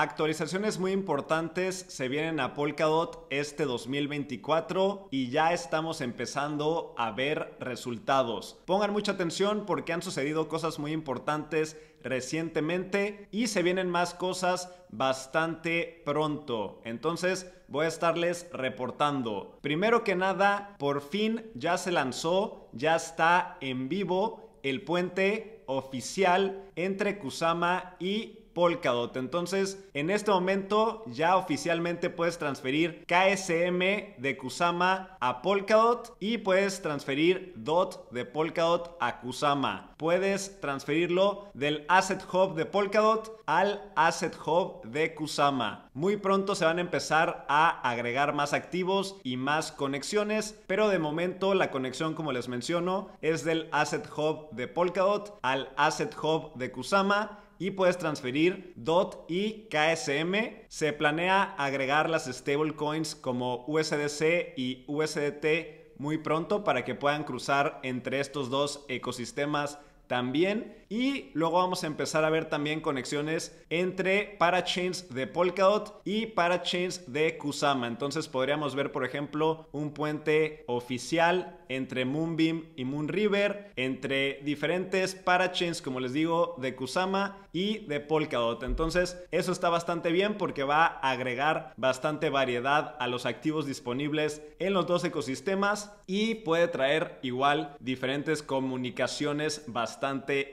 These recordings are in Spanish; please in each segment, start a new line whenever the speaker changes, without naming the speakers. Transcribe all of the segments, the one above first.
Actualizaciones muy importantes se vienen a Polkadot este 2024 y ya estamos empezando a ver resultados. Pongan mucha atención porque han sucedido cosas muy importantes recientemente y se vienen más cosas bastante pronto. Entonces voy a estarles reportando. Primero que nada, por fin ya se lanzó, ya está en vivo el puente oficial entre Kusama y Polkadot. Entonces, en este momento ya oficialmente puedes transferir KSM de Kusama a Polkadot y puedes transferir DOT de Polkadot a Kusama. Puedes transferirlo del Asset Hub de Polkadot al Asset Hub de Kusama. Muy pronto se van a empezar a agregar más activos y más conexiones, pero de momento la conexión, como les menciono, es del Asset Hub de Polkadot al Asset Hub de Kusama y puedes transferir DOT y KSM. Se planea agregar las stablecoins como USDC y USDT muy pronto para que puedan cruzar entre estos dos ecosistemas también. Y luego vamos a empezar a ver también conexiones entre parachains de Polkadot y parachains de Kusama. Entonces podríamos ver, por ejemplo, un puente oficial entre Moonbeam y Moonriver, entre diferentes parachains, como les digo, de Kusama y de Polkadot. Entonces eso está bastante bien porque va a agregar bastante variedad a los activos disponibles en los dos ecosistemas y puede traer igual diferentes comunicaciones bastante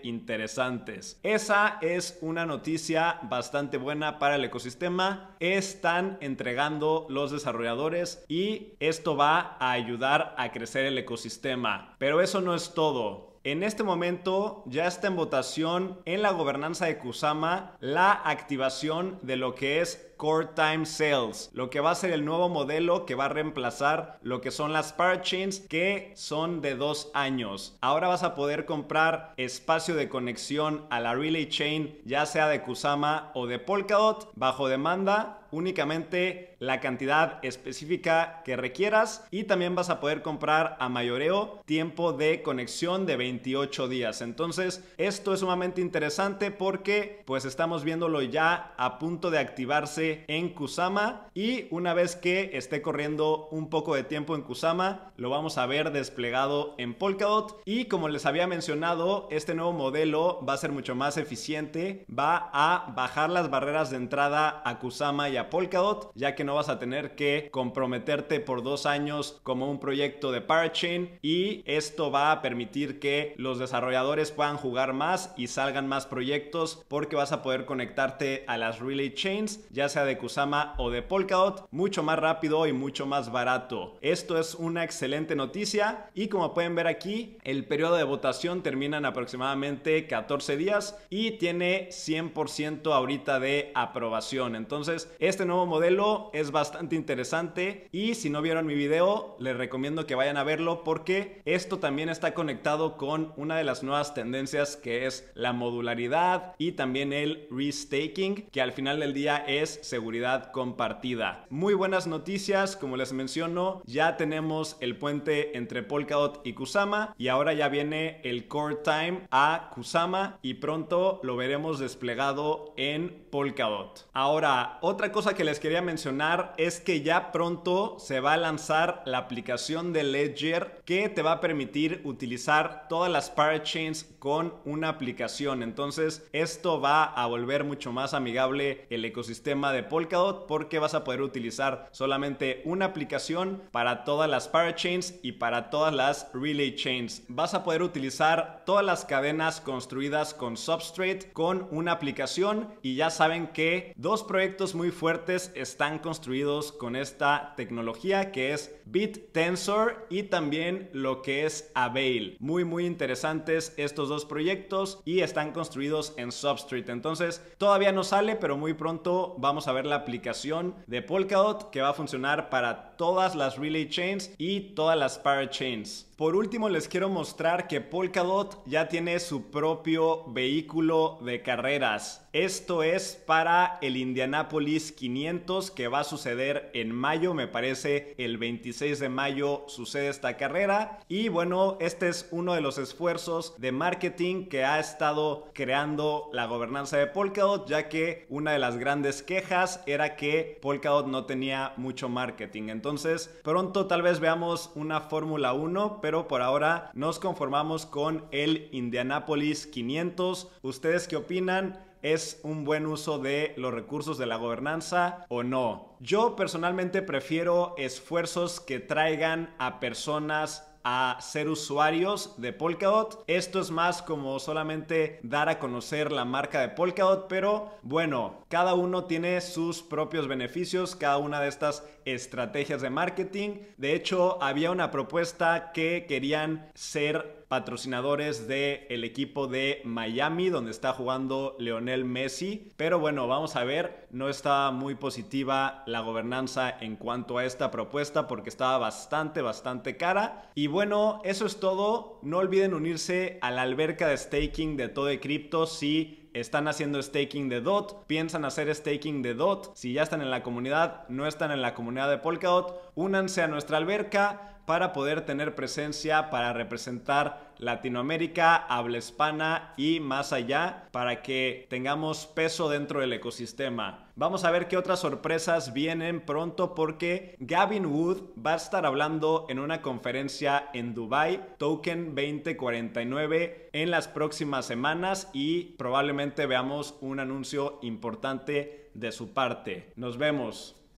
interesantes. Esa es una noticia bastante buena para el ecosistema. Están entregando los desarrolladores y esto va a ayudar a crecer el ecosistema. Pero eso no es todo. En este momento ya está en votación en la gobernanza de Kusama la activación de lo que es Core Time Sales, lo que va a ser el nuevo modelo que va a reemplazar lo que son las parachains que son de dos años. Ahora vas a poder comprar espacio de conexión a la Relay Chain, ya sea de Kusama o de Polkadot, bajo demanda únicamente la cantidad específica que requieras y también vas a poder comprar a mayoreo tiempo de conexión de 28 días. Entonces, esto es sumamente interesante porque pues estamos viéndolo ya a punto de activarse en Kusama y una vez que esté corriendo un poco de tiempo en Kusama, lo vamos a ver desplegado en Polkadot y como les había mencionado, este nuevo modelo va a ser mucho más eficiente, va a bajar las barreras de entrada a Kusama y a Polkadot, ya que no vas a tener que comprometerte por dos años como un proyecto de Parachain y esto va a permitir que los desarrolladores puedan jugar más y salgan más proyectos porque vas a poder conectarte a las relay chains, ya de Kusama o de Polkadot, mucho más rápido y mucho más barato. Esto es una excelente noticia y como pueden ver aquí, el periodo de votación termina en aproximadamente 14 días y tiene 100% ahorita de aprobación. Entonces, este nuevo modelo es bastante interesante y si no vieron mi video, les recomiendo que vayan a verlo porque esto también está conectado con una de las nuevas tendencias que es la modularidad y también el restaking, que al final del día es seguridad compartida. Muy buenas noticias, como les menciono, ya tenemos el puente entre Polkadot y Kusama y ahora ya viene el core time a Kusama y pronto lo veremos desplegado en Polkadot. Ahora, otra cosa que les quería mencionar es que ya pronto se va a lanzar la aplicación de Ledger que te va a permitir utilizar todas las parachains con una aplicación. Entonces, esto va a volver mucho más amigable el ecosistema de Polkadot porque vas a poder utilizar solamente una aplicación para todas las parachains y para todas las relay chains. Vas a poder utilizar todas las cadenas construidas con Substrate con una aplicación y ya saben que dos proyectos muy fuertes están construidos con esta tecnología que es BitTensor y también lo que es Avail. Muy muy interesantes estos dos proyectos y están construidos en Substrate. Entonces todavía no sale pero muy pronto vamos a ver la aplicación de Polkadot que va a funcionar para todas las relay chains y todas las parachains. Por último, les quiero mostrar que Polkadot ya tiene su propio vehículo de carreras. Esto es para el Indianapolis 500 que va a suceder en mayo, me parece el 26 de mayo sucede esta carrera. Y bueno, este es uno de los esfuerzos de marketing que ha estado creando la gobernanza de Polkadot, ya que una de las grandes quejas era que Polkadot no tenía mucho marketing. Entonces, pronto tal vez veamos una Fórmula 1 pero por ahora nos conformamos con el Indianapolis 500. ¿Ustedes qué opinan? ¿Es un buen uso de los recursos de la gobernanza o no? Yo personalmente prefiero esfuerzos que traigan a personas a ser usuarios de Polkadot. Esto es más como solamente dar a conocer la marca de Polkadot, pero bueno, cada uno tiene sus propios beneficios, cada una de estas estrategias de marketing. De hecho, había una propuesta que querían ser patrocinadores del el equipo de Miami, donde está jugando Leonel Messi. Pero bueno, vamos a ver, no está muy positiva la gobernanza en cuanto a esta propuesta porque estaba bastante, bastante cara. Y bueno, eso es todo. No olviden unirse a la alberca de staking de Todo de si están haciendo staking de DOT, piensan hacer staking de DOT, si ya están en la comunidad, no están en la comunidad de Polkadot, únanse a nuestra alberca para poder tener presencia, para representar Latinoamérica, habla hispana y más allá, para que tengamos peso dentro del ecosistema. Vamos a ver qué otras sorpresas vienen pronto porque Gavin Wood va a estar hablando en una conferencia en Dubai, Token 2049, en las próximas semanas y probablemente veamos un anuncio importante de su parte. Nos vemos.